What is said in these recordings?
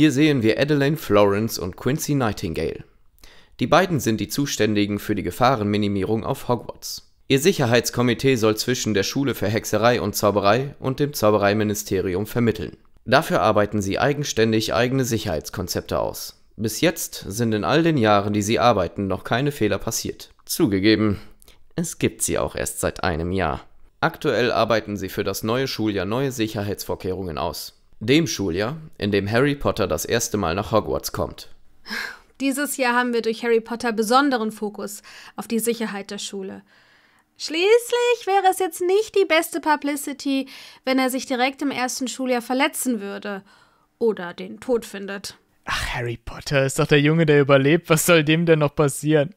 Hier sehen wir Adelaine Florence und Quincy Nightingale. Die beiden sind die Zuständigen für die Gefahrenminimierung auf Hogwarts. Ihr Sicherheitskomitee soll zwischen der Schule für Hexerei und Zauberei und dem Zaubereiministerium vermitteln. Dafür arbeiten sie eigenständig eigene Sicherheitskonzepte aus. Bis jetzt sind in all den Jahren, die sie arbeiten, noch keine Fehler passiert. Zugegeben, es gibt sie auch erst seit einem Jahr. Aktuell arbeiten sie für das neue Schuljahr neue Sicherheitsvorkehrungen aus dem Schuljahr, in dem Harry Potter das erste Mal nach Hogwarts kommt. Dieses Jahr haben wir durch Harry Potter besonderen Fokus auf die Sicherheit der Schule. Schließlich wäre es jetzt nicht die beste Publicity, wenn er sich direkt im ersten Schuljahr verletzen würde oder den Tod findet. Ach, Harry Potter ist doch der Junge, der überlebt. Was soll dem denn noch passieren?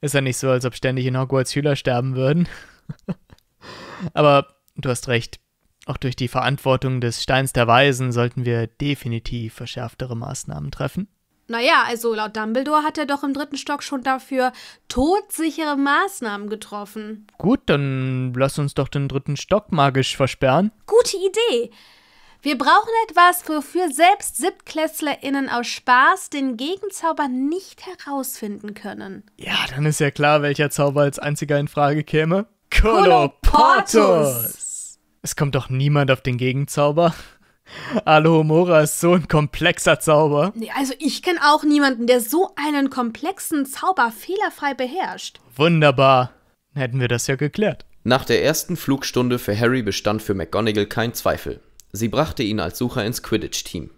Ist ja nicht so, als ob ständig in Hogwarts Schüler sterben würden. Aber du hast recht, auch durch die Verantwortung des Steins der Weisen sollten wir definitiv verschärftere Maßnahmen treffen. Naja, also laut Dumbledore hat er doch im dritten Stock schon dafür todsichere Maßnahmen getroffen. Gut, dann lass uns doch den dritten Stock magisch versperren. Gute Idee. Wir brauchen etwas, wofür selbst SiebtklässlerInnen aus Spaß den Gegenzauber nicht herausfinden können. Ja, dann ist ja klar, welcher Zauber als einziger in Frage käme. Koloportus! Es kommt doch niemand auf den Gegenzauber. Alohomora ist so ein komplexer Zauber. Nee, also ich kenne auch niemanden, der so einen komplexen Zauber fehlerfrei beherrscht. Wunderbar. Hätten wir das ja geklärt. Nach der ersten Flugstunde für Harry bestand für McGonagall kein Zweifel. Sie brachte ihn als Sucher ins Quidditch-Team.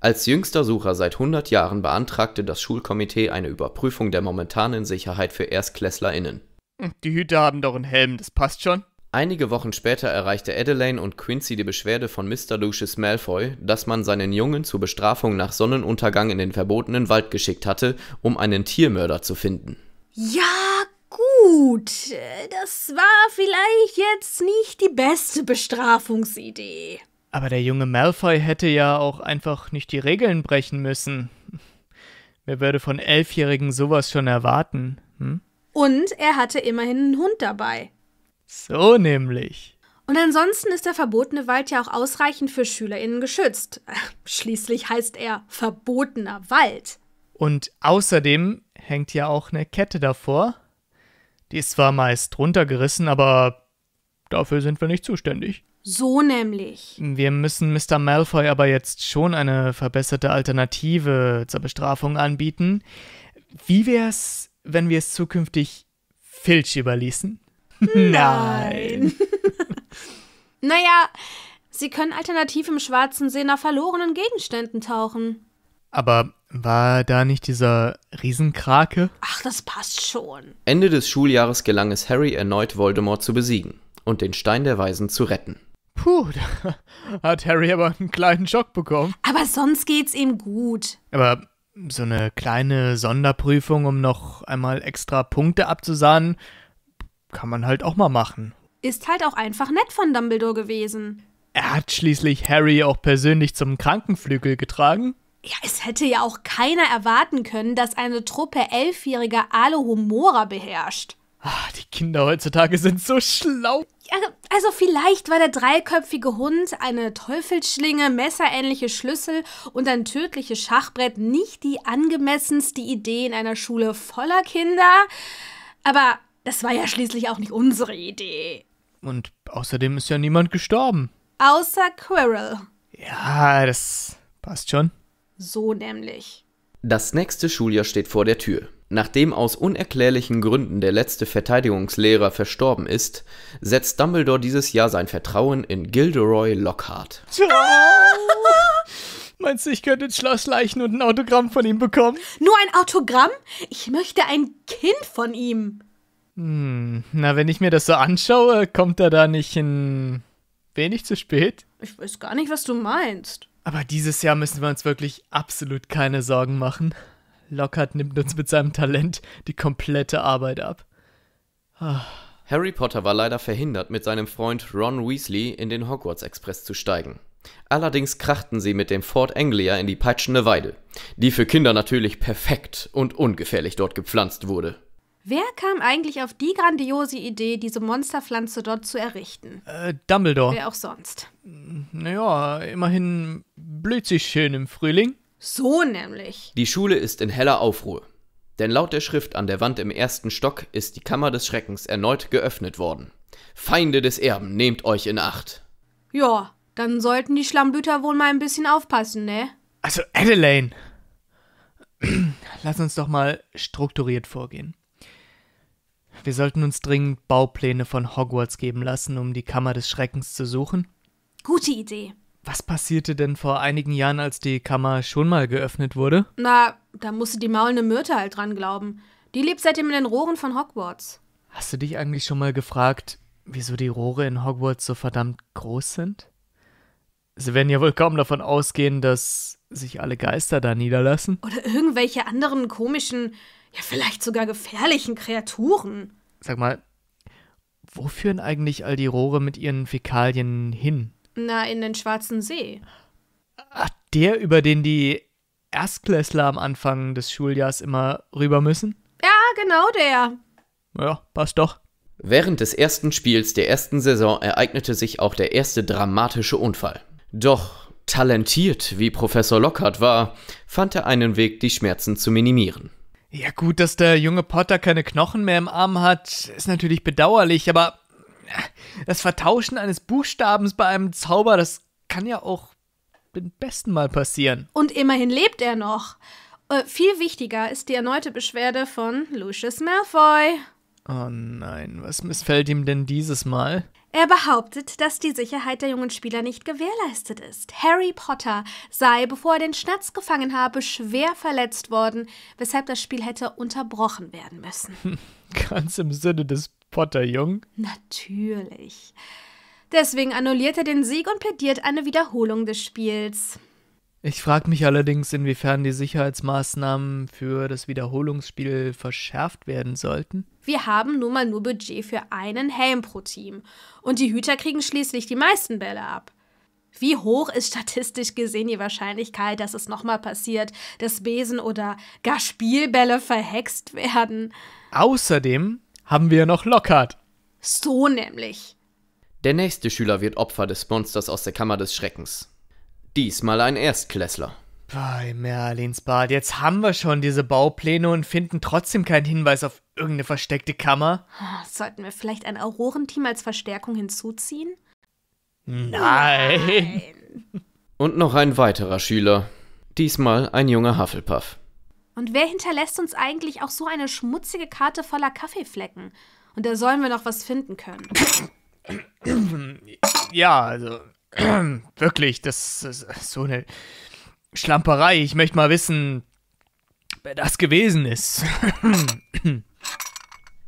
Als jüngster Sucher seit 100 Jahren beantragte das Schulkomitee eine Überprüfung der momentanen Sicherheit für ErstklässlerInnen. Die Hüte haben doch einen Helm, das passt schon. Einige Wochen später erreichte Adelaine und Quincy die Beschwerde von Mr. Lucius Malfoy, dass man seinen Jungen zur Bestrafung nach Sonnenuntergang in den verbotenen Wald geschickt hatte, um einen Tiermörder zu finden. Ja, gut, das war vielleicht jetzt nicht die beste Bestrafungsidee. Aber der junge Malfoy hätte ja auch einfach nicht die Regeln brechen müssen. Wer würde von Elfjährigen sowas schon erwarten? Hm? Und er hatte immerhin einen Hund dabei. So nämlich. Und ansonsten ist der verbotene Wald ja auch ausreichend für SchülerInnen geschützt. Schließlich heißt er verbotener Wald. Und außerdem hängt ja auch eine Kette davor. Die ist zwar meist runtergerissen, aber dafür sind wir nicht zuständig. So nämlich. Wir müssen Mr. Malfoy aber jetzt schon eine verbesserte Alternative zur Bestrafung anbieten. Wie wär's, wenn wir es zukünftig Filch überließen? Nein. naja, sie können alternativ im schwarzen See nach verlorenen Gegenständen tauchen. Aber war da nicht dieser Riesenkrake? Ach, das passt schon. Ende des Schuljahres gelang es Harry erneut, Voldemort zu besiegen und den Stein der Weisen zu retten. Puh, da hat Harry aber einen kleinen Schock bekommen. Aber sonst geht's ihm gut. Aber so eine kleine Sonderprüfung, um noch einmal extra Punkte abzusahnen, kann man halt auch mal machen. Ist halt auch einfach nett von Dumbledore gewesen. Er hat schließlich Harry auch persönlich zum Krankenflügel getragen. Ja, es hätte ja auch keiner erwarten können, dass eine Truppe elfjähriger Alohomora beherrscht. Ach, die Kinder heutzutage sind so schlau. Ja, also vielleicht war der dreiköpfige Hund, eine Teufelsschlinge, messerähnliche Schlüssel und ein tödliches Schachbrett nicht die angemessenste Idee in einer Schule voller Kinder. Aber das war ja schließlich auch nicht unsere Idee. Und außerdem ist ja niemand gestorben. Außer Quirrell. Ja, das passt schon. So nämlich. Das nächste Schuljahr steht vor der Tür. Nachdem aus unerklärlichen Gründen der letzte Verteidigungslehrer verstorben ist, setzt Dumbledore dieses Jahr sein Vertrauen in Gilderoy Lockhart. Oh. Meinst du, ich könnte ins Schloss leichen und ein Autogramm von ihm bekommen? Nur ein Autogramm? Ich möchte ein Kind von ihm. Hm, na, wenn ich mir das so anschaue, kommt er da nicht in wenig zu spät? Ich weiß gar nicht, was du meinst. Aber dieses Jahr müssen wir uns wirklich absolut keine Sorgen machen. Lockhart nimmt uns mit seinem Talent die komplette Arbeit ab. Ah. Harry Potter war leider verhindert, mit seinem Freund Ron Weasley in den Hogwarts Express zu steigen. Allerdings krachten sie mit dem Fort Anglia in die peitschende Weide, die für Kinder natürlich perfekt und ungefährlich dort gepflanzt wurde. Wer kam eigentlich auf die grandiose Idee, diese Monsterpflanze dort zu errichten? Äh, Dumbledore. Wer auch sonst. Naja, immerhin blüht sie schön im Frühling. So nämlich. Die Schule ist in heller Aufruhr. Denn laut der Schrift an der Wand im ersten Stock ist die Kammer des Schreckens erneut geöffnet worden. Feinde des Erben, nehmt euch in Acht. Ja, dann sollten die Schlammblüter wohl mal ein bisschen aufpassen, ne? Also, Adelaine. Lass uns doch mal strukturiert vorgehen. Wir sollten uns dringend Baupläne von Hogwarts geben lassen, um die Kammer des Schreckens zu suchen. Gute Idee. Was passierte denn vor einigen Jahren, als die Kammer schon mal geöffnet wurde? Na, da musste die maulende Myrte halt dran glauben. Die lebt seitdem in den Rohren von Hogwarts. Hast du dich eigentlich schon mal gefragt, wieso die Rohre in Hogwarts so verdammt groß sind? Sie werden ja wohl kaum davon ausgehen, dass sich alle Geister da niederlassen. Oder irgendwelche anderen komischen ja vielleicht sogar gefährlichen Kreaturen. Sag mal, wo führen eigentlich all die Rohre mit ihren Fäkalien hin? Na, in den Schwarzen See. Ach, der, über den die Erstklässler am Anfang des Schuljahrs immer rüber müssen? Ja, genau der. Ja, passt doch. Während des ersten Spiels der ersten Saison ereignete sich auch der erste dramatische Unfall. Doch talentiert wie Professor Lockhart war, fand er einen Weg, die Schmerzen zu minimieren. Ja, gut, dass der junge Potter keine Knochen mehr im Arm hat, ist natürlich bedauerlich, aber äh, das Vertauschen eines Buchstabens bei einem Zauber, das kann ja auch beim besten Mal passieren. Und immerhin lebt er noch. Äh, viel wichtiger ist die erneute Beschwerde von Lucius Malfoy. Oh nein, was missfällt ihm denn dieses Mal? Er behauptet, dass die Sicherheit der jungen Spieler nicht gewährleistet ist. Harry Potter sei, bevor er den Schnatz gefangen habe, schwer verletzt worden, weshalb das Spiel hätte unterbrochen werden müssen. Hm, ganz im Sinne des Potterjungen? Natürlich. Deswegen annulliert er den Sieg und plädiert eine Wiederholung des Spiels. Ich frage mich allerdings, inwiefern die Sicherheitsmaßnahmen für das Wiederholungsspiel verschärft werden sollten. Wir haben nun mal nur Budget für einen Helm pro Team. Und die Hüter kriegen schließlich die meisten Bälle ab. Wie hoch ist statistisch gesehen die Wahrscheinlichkeit, dass es nochmal passiert, dass Besen oder gar Spielbälle verhext werden? Außerdem haben wir noch Lockhart. So nämlich. Der nächste Schüler wird Opfer des Monsters aus der Kammer des Schreckens. Diesmal ein Erstklässler. Bei Merlins Bad, jetzt haben wir schon diese Baupläne und finden trotzdem keinen Hinweis auf irgendeine versteckte Kammer. Ah, sollten wir vielleicht ein Aurorenteam als Verstärkung hinzuziehen? Nein. Nein. Und noch ein weiterer Schüler. Diesmal ein junger Hufflepuff. Und wer hinterlässt uns eigentlich auch so eine schmutzige Karte voller Kaffeeflecken? Und da sollen wir noch was finden können. Ja, also wirklich, das ist so eine Schlamperei. Ich möchte mal wissen, wer das gewesen ist.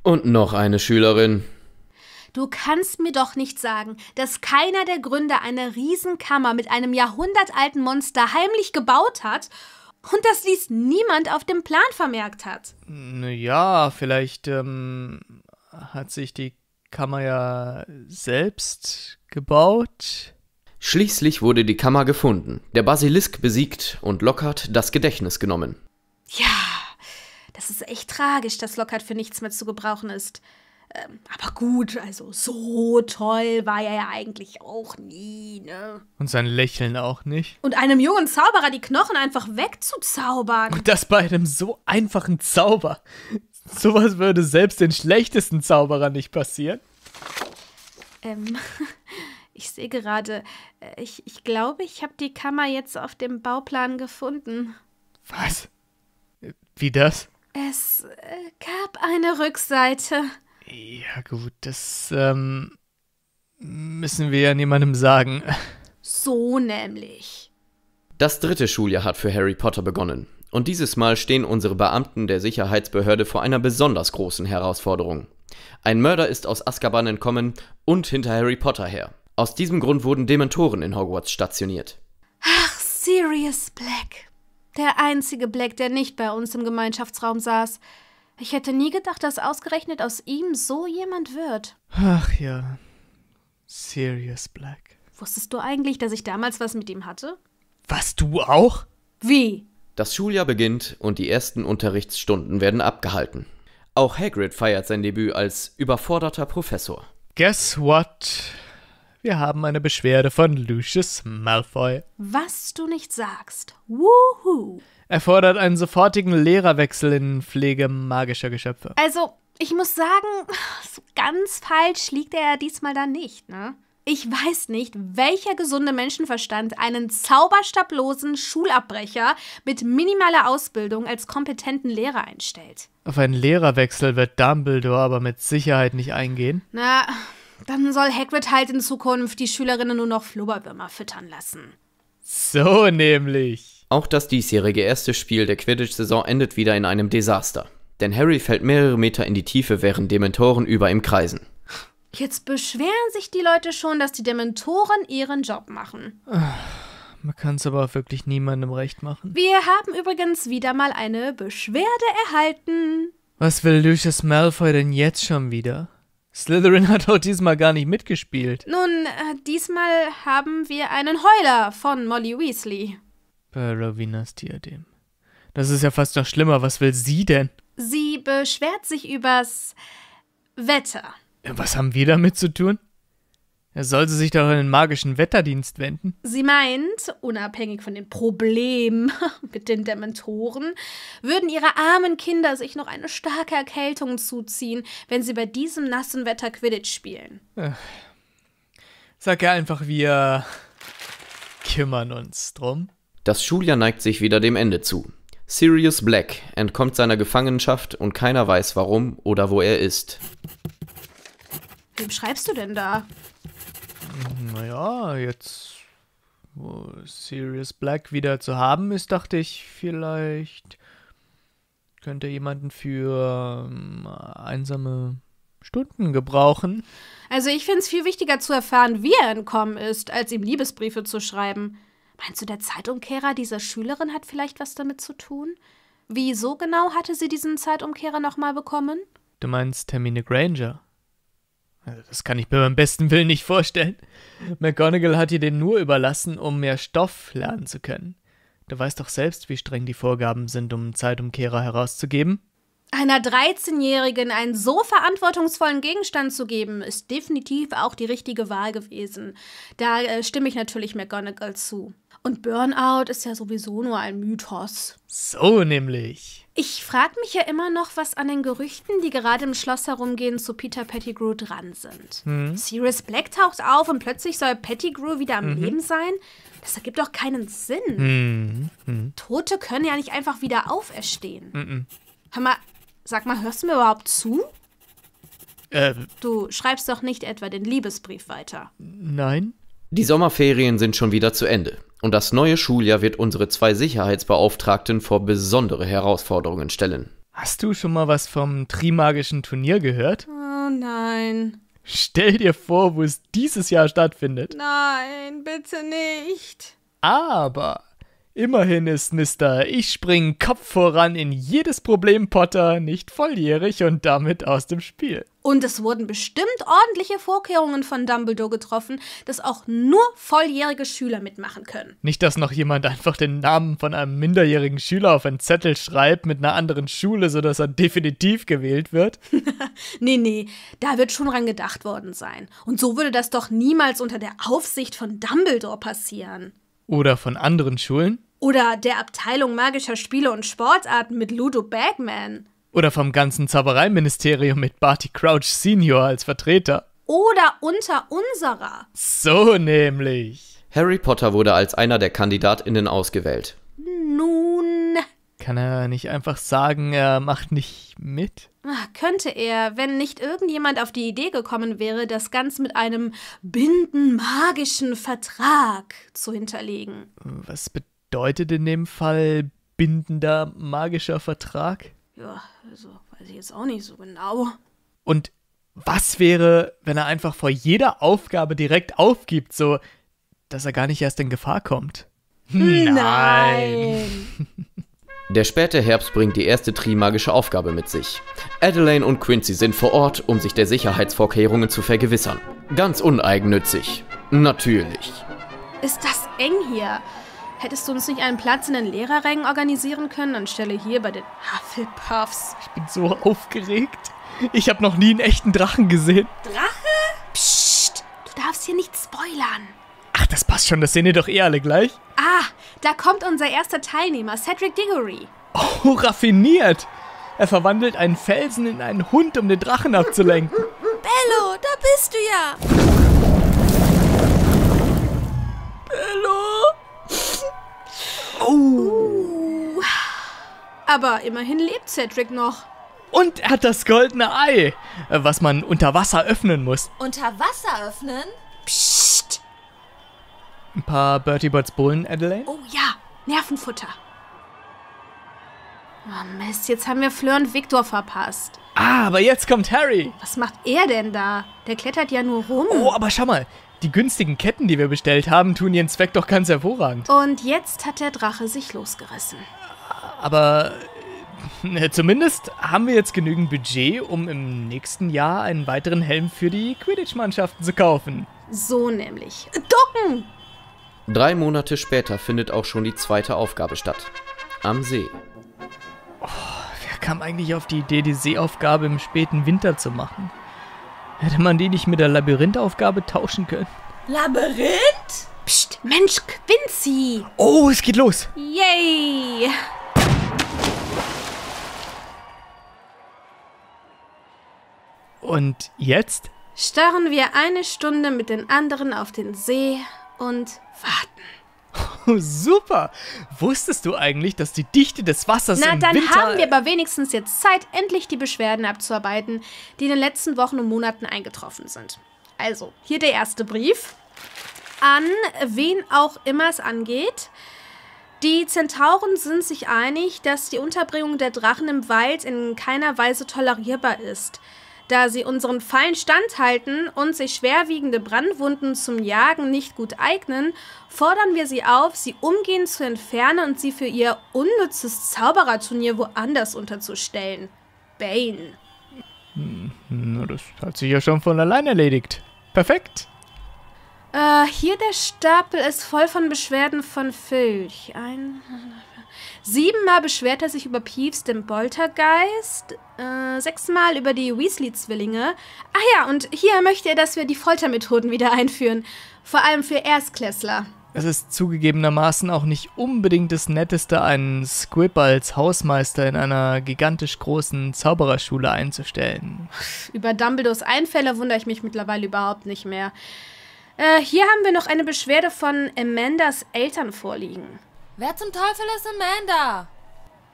Und noch eine Schülerin. Du kannst mir doch nicht sagen, dass keiner der Gründer eine Riesenkammer mit einem jahrhundertalten Monster heimlich gebaut hat und dass dies niemand auf dem Plan vermerkt hat. Naja, vielleicht ähm, hat sich die Kammer ja selbst gebaut. Schließlich wurde die Kammer gefunden, der Basilisk besiegt und Lockhart das Gedächtnis genommen. Ja, das ist echt tragisch, dass Lockhart für nichts mehr zu gebrauchen ist. Ähm, aber gut, also so toll war er ja eigentlich auch nie, ne? Und sein Lächeln auch nicht. Und einem jungen Zauberer die Knochen einfach wegzuzaubern. Und das bei einem so einfachen Zauber. Sowas würde selbst den schlechtesten Zauberern nicht passieren. Ähm. Ich sehe gerade, äh, ich, ich glaube, ich habe die Kammer jetzt auf dem Bauplan gefunden. Was? Wie das? Es äh, gab eine Rückseite. Ja gut, das ähm, müssen wir ja niemandem sagen. So nämlich. Das dritte Schuljahr hat für Harry Potter begonnen. Und dieses Mal stehen unsere Beamten der Sicherheitsbehörde vor einer besonders großen Herausforderung. Ein Mörder ist aus Azkaban entkommen und hinter Harry Potter her. Aus diesem Grund wurden Dementoren in Hogwarts stationiert. Ach, Sirius Black. Der einzige Black, der nicht bei uns im Gemeinschaftsraum saß. Ich hätte nie gedacht, dass ausgerechnet aus ihm so jemand wird. Ach ja. Sirius Black. Wusstest du eigentlich, dass ich damals was mit ihm hatte? Was, du auch? Wie? Das Schuljahr beginnt und die ersten Unterrichtsstunden werden abgehalten. Auch Hagrid feiert sein Debüt als überforderter Professor. Guess what? Wir haben eine Beschwerde von Lucius Malfoy. Was du nicht sagst. Wuhu. Er fordert einen sofortigen Lehrerwechsel in Pflege magischer Geschöpfe. Also, ich muss sagen, so ganz falsch liegt er ja diesmal da nicht, ne? Ich weiß nicht, welcher gesunde Menschenverstand einen zauberstablosen Schulabbrecher mit minimaler Ausbildung als kompetenten Lehrer einstellt. Auf einen Lehrerwechsel wird Dumbledore aber mit Sicherheit nicht eingehen. Na, dann soll Hagrid halt in Zukunft die Schülerinnen nur noch Flubberwürmer füttern lassen. So nämlich. Auch das diesjährige erste Spiel der Quidditch-Saison endet wieder in einem Desaster. Denn Harry fällt mehrere Meter in die Tiefe, während Dementoren über ihm kreisen. Jetzt beschweren sich die Leute schon, dass die Dementoren ihren Job machen. Man kann es aber wirklich niemandem recht machen. Wir haben übrigens wieder mal eine Beschwerde erhalten. Was will Lucius Malfoy denn jetzt schon wieder? Slytherin hat auch diesmal gar nicht mitgespielt. Nun, äh, diesmal haben wir einen Heuler von Molly Weasley. Bei Ravinas Diadem. Das ist ja fast noch schlimmer. Was will sie denn? Sie beschwert sich übers Wetter. Was haben wir damit zu tun? Soll sie sich doch in den magischen Wetterdienst wenden? Sie meint, unabhängig von den Problemen mit den Dementoren, würden ihre armen Kinder sich noch eine starke Erkältung zuziehen, wenn sie bei diesem nassen Wetter Quidditch spielen. Sag ja einfach, wir kümmern uns drum. Das Schuljahr neigt sich wieder dem Ende zu. Sirius Black entkommt seiner Gefangenschaft und keiner weiß warum oder wo er ist. Wem schreibst du denn da? Naja, jetzt wo Sirius Black wieder zu haben ist, dachte ich, vielleicht könnte jemanden für ähm, einsame Stunden gebrauchen. Also ich finde es viel wichtiger zu erfahren, wie er entkommen ist, als ihm Liebesbriefe zu schreiben. Meinst du, der Zeitumkehrer dieser Schülerin hat vielleicht was damit zu tun? Wieso genau hatte sie diesen Zeitumkehrer nochmal bekommen? Du meinst Termine Granger? das kann ich mir beim besten Willen nicht vorstellen. McGonagall hat dir den nur überlassen, um mehr Stoff lernen zu können. Du weißt doch selbst, wie streng die Vorgaben sind, um Zeitumkehrer herauszugeben. Einer 13-Jährigen einen so verantwortungsvollen Gegenstand zu geben, ist definitiv auch die richtige Wahl gewesen. Da äh, stimme ich natürlich McGonagall zu. Und Burnout ist ja sowieso nur ein Mythos. So nämlich. Ich frage mich ja immer noch, was an den Gerüchten, die gerade im Schloss herumgehen, zu Peter Pettigrew dran sind. Mhm. Sirius Black taucht auf und plötzlich soll Pettigrew wieder am mhm. Leben sein? Das ergibt doch keinen Sinn. Mhm. mhm. Tote können ja nicht einfach wieder auferstehen. Mhm. Hör mal, sag mal, hörst du mir überhaupt zu? Äh, du schreibst doch nicht etwa den Liebesbrief weiter. Nein. Die Sommerferien sind schon wieder zu Ende. Und das neue Schuljahr wird unsere zwei Sicherheitsbeauftragten vor besondere Herausforderungen stellen. Hast du schon mal was vom Trimagischen Turnier gehört? Oh nein. Stell dir vor, wo es dieses Jahr stattfindet. Nein, bitte nicht. Aber immerhin ist Mister Ich spring Kopf voran in jedes Problem Potter nicht volljährig und damit aus dem Spiel. Und es wurden bestimmt ordentliche Vorkehrungen von Dumbledore getroffen, dass auch nur volljährige Schüler mitmachen können. Nicht, dass noch jemand einfach den Namen von einem minderjährigen Schüler auf einen Zettel schreibt mit einer anderen Schule, sodass er definitiv gewählt wird. nee, nee, da wird schon dran gedacht worden sein. Und so würde das doch niemals unter der Aufsicht von Dumbledore passieren. Oder von anderen Schulen? Oder der Abteilung magischer Spiele und Sportarten mit Ludo Bagman. Oder vom ganzen Zaubereiministerium mit Barty Crouch Senior als Vertreter. Oder unter unserer. So nämlich. Harry Potter wurde als einer der KandidatInnen ausgewählt. Nun. Kann er nicht einfach sagen, er macht nicht mit? Ach, könnte er, wenn nicht irgendjemand auf die Idee gekommen wäre, das Ganze mit einem binden magischen Vertrag zu hinterlegen. Was bedeutet in dem Fall bindender magischer Vertrag? ja, also weiß ich jetzt auch nicht so genau. Und was wäre, wenn er einfach vor jeder Aufgabe direkt aufgibt, so dass er gar nicht erst in Gefahr kommt? Nein. Nein. Der späte Herbst bringt die erste trimagische Aufgabe mit sich. Adelaine und Quincy sind vor Ort, um sich der Sicherheitsvorkehrungen zu vergewissern. Ganz uneigennützig. Natürlich. Ist das eng hier? Hättest du uns nicht einen Platz in den Lehrerrängen organisieren können, anstelle hier bei den Hufflepuffs? Ich bin so aufgeregt. Ich habe noch nie einen echten Drachen gesehen. Drache? Psst, du darfst hier nicht spoilern. Ach, das passt schon, das sehen ihr doch eh alle gleich. Ah, da kommt unser erster Teilnehmer, Cedric Diggory. Oh, raffiniert. Er verwandelt einen Felsen in einen Hund, um den Drachen abzulenken. Bello, da bist du ja. Bello. Oh. Uh. Aber immerhin lebt Cedric noch. Und er hat das goldene Ei, was man unter Wasser öffnen muss. Unter Wasser öffnen? Psst. Ein paar Bertie Botts Bullen, Adelaide? Oh ja, Nervenfutter. Oh Mist, jetzt haben wir Fleur und Victor verpasst. Ah, aber jetzt kommt Harry. Was macht er denn da? Der klettert ja nur rum. Oh, aber schau mal, die günstigen Ketten, die wir bestellt haben, tun ihren Zweck doch ganz hervorragend. Und jetzt hat der Drache sich losgerissen. Aber äh, zumindest haben wir jetzt genügend Budget, um im nächsten Jahr einen weiteren Helm für die Quidditch-Mannschaften zu kaufen. So nämlich. Docken! Drei Monate später findet auch schon die zweite Aufgabe statt. Am See. Oh, wer kam eigentlich auf die Idee, die Seeaufgabe im späten Winter zu machen? Hätte man die nicht mit der Labyrinthaufgabe tauschen können? Labyrinth? Psst, Mensch, Quincy! Oh, es geht los! Yay! Und jetzt? Starren wir eine Stunde mit den anderen auf den See und warten. super. Wusstest du eigentlich, dass die Dichte des Wassers Na, im dann Winter haben wir aber wenigstens jetzt Zeit, endlich die Beschwerden abzuarbeiten, die in den letzten Wochen und Monaten eingetroffen sind. Also, hier der erste Brief an wen auch immer es angeht. Die Zentauren sind sich einig, dass die Unterbringung der Drachen im Wald in keiner Weise tolerierbar ist da sie unseren Fallen standhalten und sich schwerwiegende Brandwunden zum Jagen nicht gut eignen, fordern wir sie auf, sie umgehend zu entfernen und sie für ihr unnützes Zaubererturnier woanders unterzustellen. Bane. Hm, hm das hat sich ja schon von allein erledigt. Perfekt. Äh, hier der Stapel ist voll von Beschwerden von Filch. Ein, Siebenmal beschwert er sich über Peeves, den Boltergeist. Äh, sechsmal über die Weasley-Zwillinge. Ach ja, und hier möchte er, dass wir die Foltermethoden wieder einführen. Vor allem für Erstklässler. Es ist zugegebenermaßen auch nicht unbedingt das Netteste, einen Squib als Hausmeister in einer gigantisch großen Zaubererschule einzustellen. Über Dumbledores Einfälle wundere ich mich mittlerweile überhaupt nicht mehr. Äh, hier haben wir noch eine Beschwerde von Amandas Eltern vorliegen. Wer zum Teufel ist Amanda?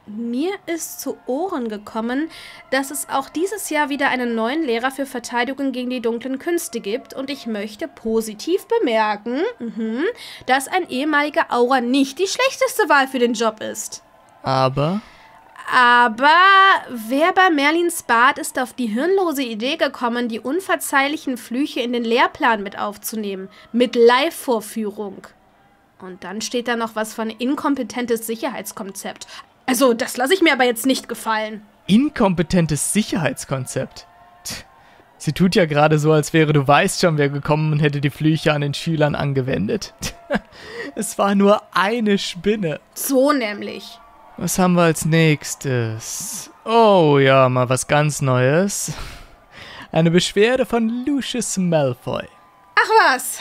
Mir ist zu Ohren gekommen, dass es auch dieses Jahr wieder einen neuen Lehrer für Verteidigung gegen die dunklen Künste gibt und ich möchte positiv bemerken, mhm, dass ein ehemaliger Aura nicht die schlechteste Wahl für den Job ist. Aber? Aber wer bei Merlins Bad ist auf die hirnlose Idee gekommen, die unverzeihlichen Flüche in den Lehrplan mit aufzunehmen? Mit Live-Vorführung. Und dann steht da noch was von inkompetentes Sicherheitskonzept. Also, das lasse ich mir aber jetzt nicht gefallen. Inkompetentes Sicherheitskonzept? Tch, sie tut ja gerade so, als wäre du weißt schon, wer gekommen und hätte die Flüche an den Schülern angewendet. es war nur eine Spinne. So nämlich. Was haben wir als nächstes? Oh ja, mal was ganz Neues. Eine Beschwerde von Lucius Malfoy. Ach was!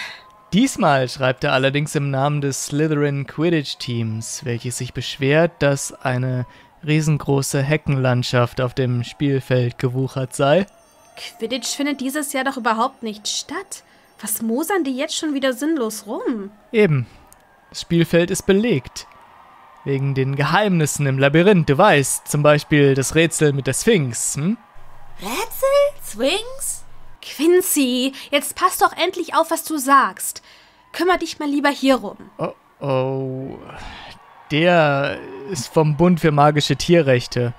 Diesmal schreibt er allerdings im Namen des Slytherin Quidditch Teams, welches sich beschwert, dass eine riesengroße Heckenlandschaft auf dem Spielfeld gewuchert sei. Quidditch findet dieses Jahr doch überhaupt nicht statt. Was mosern die jetzt schon wieder sinnlos rum? Eben. Das Spielfeld ist belegt. Wegen den Geheimnissen im Labyrinth, du weißt, zum Beispiel das Rätsel mit der Sphinx, hm? Rätsel? Sphinx? Quincy, jetzt pass doch endlich auf, was du sagst. Kümmer dich mal lieber hierum. Oh, oh. Der ist vom Bund für magische Tierrechte.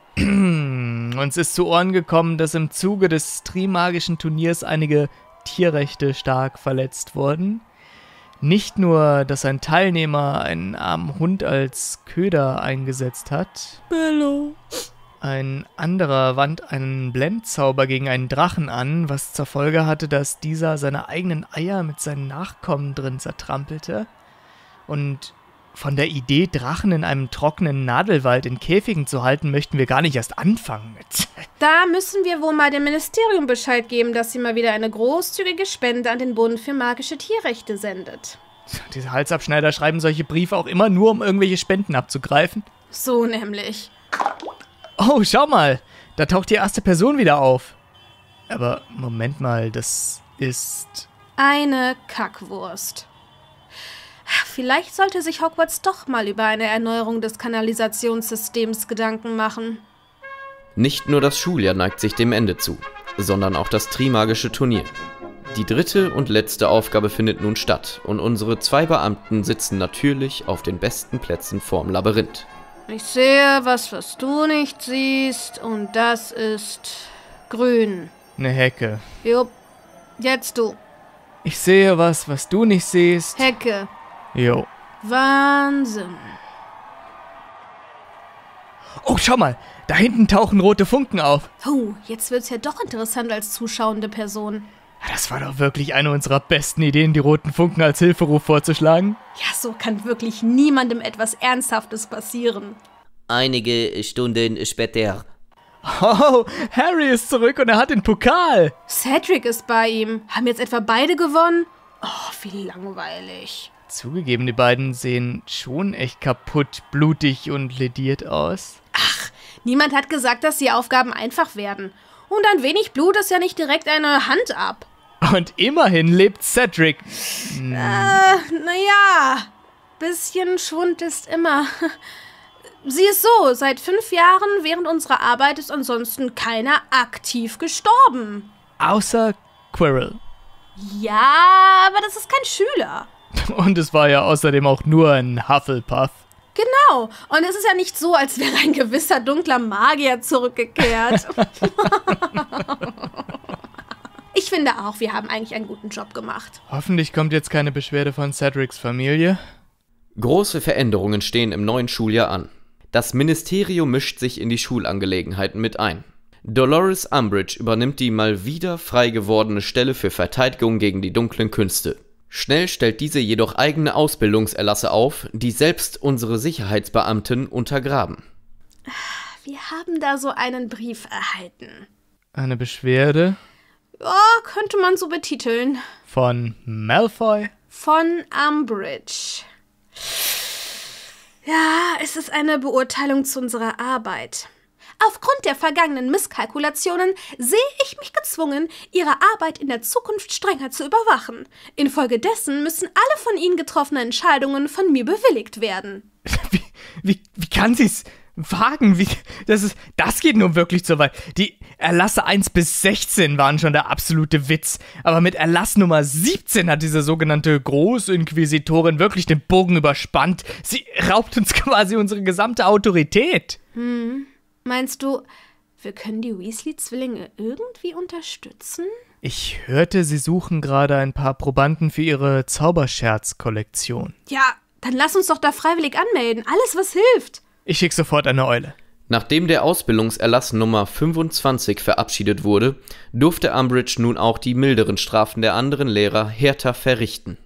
Uns ist zu Ohren gekommen, dass im Zuge des Trimagischen Turniers einige Tierrechte stark verletzt wurden nicht nur, dass ein Teilnehmer einen armen Hund als Köder eingesetzt hat. Bello. Ein anderer wand einen Blendzauber gegen einen Drachen an, was zur Folge hatte, dass dieser seine eigenen Eier mit seinen Nachkommen drin zertrampelte. Und von der Idee, Drachen in einem trockenen Nadelwald in Käfigen zu halten, möchten wir gar nicht erst anfangen mit. Da müssen wir wohl mal dem Ministerium Bescheid geben, dass sie mal wieder eine großzügige Spende an den Bund für magische Tierrechte sendet. Diese Halsabschneider schreiben solche Briefe auch immer nur, um irgendwelche Spenden abzugreifen. So nämlich. Oh, schau mal. Da taucht die erste Person wieder auf. Aber Moment mal, das ist. Eine Kackwurst. Ah, vielleicht sollte sich Hogwarts doch mal über eine Erneuerung des Kanalisationssystems Gedanken machen. Nicht nur das Schuljahr neigt sich dem Ende zu, sondern auch das Trimagische Turnier. Die dritte und letzte Aufgabe findet nun statt und unsere zwei Beamten sitzen natürlich auf den besten Plätzen vorm Labyrinth. Ich sehe was, was du nicht siehst und das ist grün. Eine Hecke. Jupp. Jetzt du. Ich sehe was, was du nicht siehst. Hecke. Jo. Wahnsinn. Oh, schau mal, da hinten tauchen rote Funken auf. Oh, jetzt wird's ja doch interessant als zuschauende Person. Das war doch wirklich eine unserer besten Ideen, die roten Funken als Hilferuf vorzuschlagen. Ja, so kann wirklich niemandem etwas Ernsthaftes passieren. Einige Stunden später. Oh, Harry ist zurück und er hat den Pokal. Cedric ist bei ihm. Haben jetzt etwa beide gewonnen? Oh, wie langweilig. Zugegeben, die beiden sehen schon echt kaputt, blutig und lediert aus. Ach, niemand hat gesagt, dass die Aufgaben einfach werden. Und ein wenig Blut ist ja nicht direkt eine Hand ab. Und immerhin lebt Cedric. Äh, naja, bisschen Schwund ist immer. Sie ist so, seit fünf Jahren während unserer Arbeit ist ansonsten keiner aktiv gestorben. Außer Quirrell. Ja, aber das ist kein Schüler. Und es war ja außerdem auch nur ein Hufflepuff. Genau. Und es ist ja nicht so, als wäre ein gewisser dunkler Magier zurückgekehrt. ich finde auch, wir haben eigentlich einen guten Job gemacht. Hoffentlich kommt jetzt keine Beschwerde von Cedrics Familie. Große Veränderungen stehen im neuen Schuljahr an. Das Ministerium mischt sich in die Schulangelegenheiten mit ein. Dolores Umbridge übernimmt die mal wieder frei gewordene Stelle für Verteidigung gegen die dunklen Künste. Schnell stellt diese jedoch eigene Ausbildungserlasse auf, die selbst unsere Sicherheitsbeamten untergraben. Wir haben da so einen Brief erhalten. Eine Beschwerde? Ja, könnte man so betiteln. Von Malfoy? Von Umbridge. Ja, es ist eine Beurteilung zu unserer Arbeit. Aufgrund der vergangenen Misskalkulationen sehe ich mich gezwungen, Ihre Arbeit in der Zukunft strenger zu überwachen. Infolgedessen müssen alle von Ihnen getroffenen Entscheidungen von mir bewilligt werden. Wie, wie, wie kann sie's wagen? Wie, das, ist, das geht nun wirklich zu weit. Die Erlasse 1 bis 16 waren schon der absolute Witz. Aber mit Erlass Nummer 17 hat diese sogenannte Großinquisitorin wirklich den Bogen überspannt. Sie raubt uns quasi unsere gesamte Autorität. Hm. Meinst du, wir können die Weasley-Zwillinge irgendwie unterstützen? Ich hörte, sie suchen gerade ein paar Probanden für ihre Zauberscherz-Kollektion. Ja, dann lass uns doch da freiwillig anmelden. Alles, was hilft. Ich schick sofort eine Eule. Nachdem der Ausbildungserlass Nummer 25 verabschiedet wurde, durfte Umbridge nun auch die milderen Strafen der anderen Lehrer härter verrichten.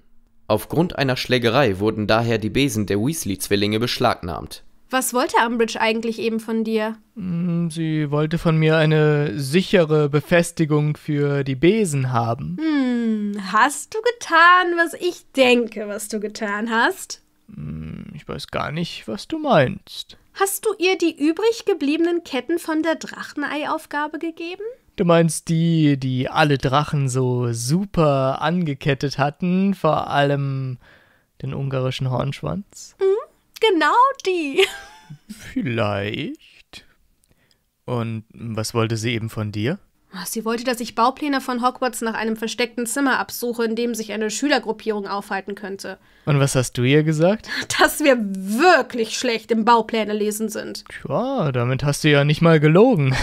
Aufgrund einer Schlägerei wurden daher die Besen der Weasley-Zwillinge beschlagnahmt. Was wollte Umbridge eigentlich eben von dir? Mm, sie wollte von mir eine sichere Befestigung für die Besen haben. Hm, hast du getan, was ich denke, was du getan hast? Mm, ich weiß gar nicht, was du meinst. Hast du ihr die übrig gebliebenen Ketten von der Drachenei-Aufgabe gegeben? Du meinst die, die alle Drachen so super angekettet hatten, vor allem den ungarischen Hornschwanz? Mhm genau die. Vielleicht. Und was wollte sie eben von dir? Sie wollte, dass ich Baupläne von Hogwarts nach einem versteckten Zimmer absuche, in dem sich eine Schülergruppierung aufhalten könnte. Und was hast du ihr gesagt? Dass wir wirklich schlecht im Baupläne lesen sind. Tja, damit hast du ja nicht mal gelogen.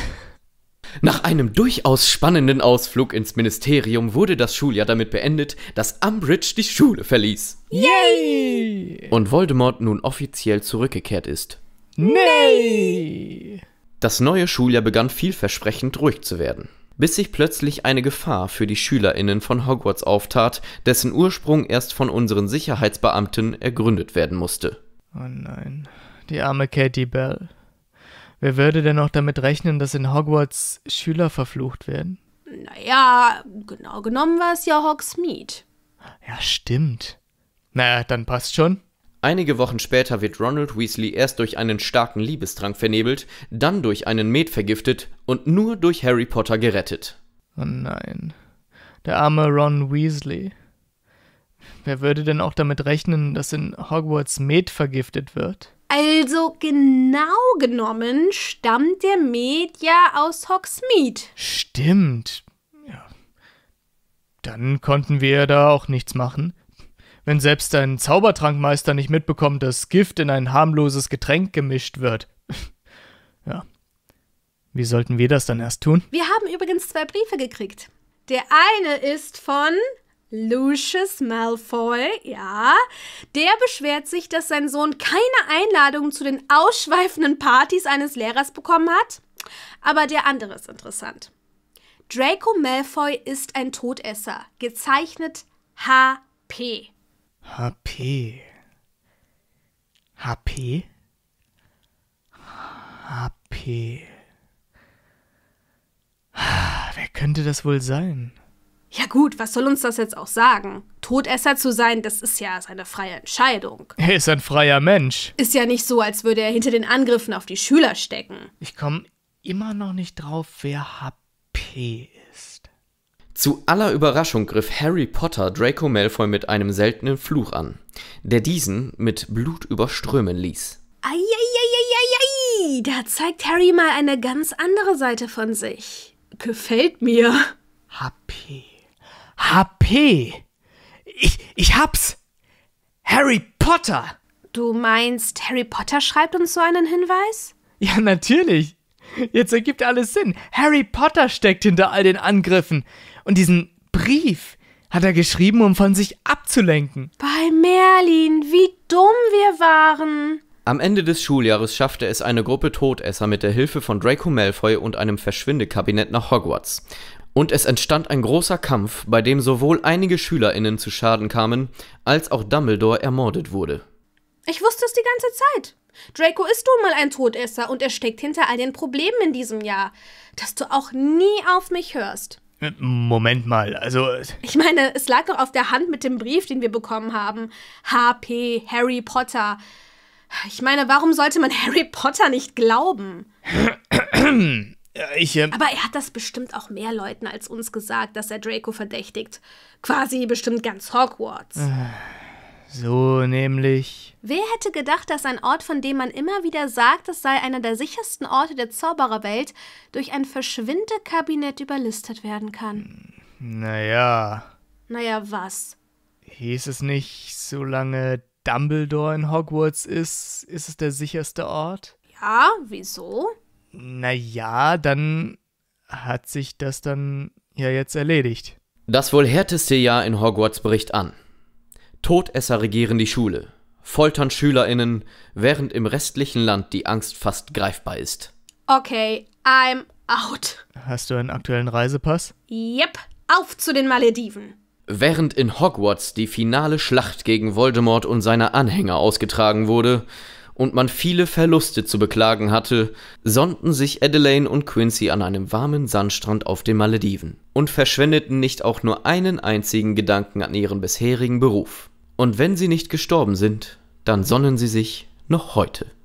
Nach einem durchaus spannenden Ausflug ins Ministerium wurde das Schuljahr damit beendet, dass Umbridge die Schule verließ. Yay! Und Voldemort nun offiziell zurückgekehrt ist. Nee! Das neue Schuljahr begann vielversprechend ruhig zu werden, bis sich plötzlich eine Gefahr für die Schülerinnen von Hogwarts auftat, dessen Ursprung erst von unseren Sicherheitsbeamten ergründet werden musste. Oh nein, die arme Katie Bell. Wer würde denn auch damit rechnen, dass in Hogwarts Schüler verflucht werden? Naja, genau genommen war es ja Hogsmeade. Ja, stimmt. Naja, dann passt schon. Einige Wochen später wird Ronald Weasley erst durch einen starken Liebestrank vernebelt, dann durch einen Met vergiftet und nur durch Harry Potter gerettet. Oh nein. Der arme Ron Weasley. Wer würde denn auch damit rechnen, dass in Hogwarts Met vergiftet wird? Also genau genommen stammt der Med ja aus Hogsmeade. Stimmt. Ja. Dann konnten wir da auch nichts machen. Wenn selbst ein Zaubertrankmeister nicht mitbekommt, dass Gift in ein harmloses Getränk gemischt wird. ja. Wie sollten wir das dann erst tun? Wir haben übrigens zwei Briefe gekriegt. Der eine ist von Lucius Malfoy, ja, der beschwert sich, dass sein Sohn keine Einladung zu den ausschweifenden Partys eines Lehrers bekommen hat. Aber der andere ist interessant. Draco Malfoy ist ein Todesser, gezeichnet HP. HP. HP? HP. Ah, wer könnte das wohl sein? ja gut, was soll uns das jetzt auch sagen? Todesser zu sein, das ist ja seine freie Entscheidung. Er ist ein freier Mensch. Ist ja nicht so, als würde er hinter den Angriffen auf die Schüler stecken. Ich komme immer noch nicht drauf, wer HP ist. Zu aller Überraschung griff Harry Potter Draco Malfoy mit einem seltenen Fluch an, der diesen mit Blut überströmen ließ. Eieieiei, da zeigt Harry mal eine ganz andere Seite von sich. Gefällt mir. HP. HP. Ich, ich hab's. Harry Potter. Du meinst, Harry Potter schreibt uns so einen Hinweis? Ja, natürlich. Jetzt ergibt alles Sinn. Harry Potter steckt hinter all den Angriffen. Und diesen Brief hat er geschrieben, um von sich abzulenken. Bei Merlin, wie dumm wir waren. Am Ende des Schuljahres schaffte es eine Gruppe Todesser mit der Hilfe von Draco Malfoy und einem Verschwindekabinett nach Hogwarts. Und es entstand ein großer Kampf, bei dem sowohl einige SchülerInnen zu Schaden kamen, als auch Dumbledore ermordet wurde. Ich wusste es die ganze Zeit. Draco ist nun mal ein Todesser und er steckt hinter all den Problemen in diesem Jahr, dass du auch nie auf mich hörst. Moment mal, also. Ich meine, es lag doch auf der Hand mit dem Brief, den wir bekommen haben. HP, Harry Potter. Ich meine, warum sollte man Harry Potter nicht glauben? Ich, ähm aber er hat das bestimmt auch mehr Leuten als uns gesagt, dass er Draco verdächtigt. Quasi bestimmt ganz Hogwarts. So nämlich. Wer hätte gedacht, dass ein Ort, von dem man immer wieder sagt, es sei einer der sichersten Orte der Zaubererwelt, durch ein Verschwindekabinett überlistet werden kann? Hm, naja. Naja, was? Hieß es nicht, solange Dumbledore in Hogwarts ist, ist es der sicherste Ort? Ja, wieso? Naja, dann hat sich das dann ja jetzt erledigt. Das wohl härteste Jahr in Hogwarts bricht an. Todesser regieren die Schule, foltern SchülerInnen, während im restlichen Land die Angst fast greifbar ist. Okay, I'm out. Hast du einen aktuellen Reisepass? Yep, auf zu den Malediven. Während in Hogwarts die finale Schlacht gegen Voldemort und seine Anhänger ausgetragen wurde, und man viele Verluste zu beklagen hatte, sonnten sich Adelaine und Quincy an einem warmen Sandstrand auf den Malediven und verschwendeten nicht auch nur einen einzigen Gedanken an ihren bisherigen Beruf. Und wenn sie nicht gestorben sind, dann sonnen sie sich noch heute.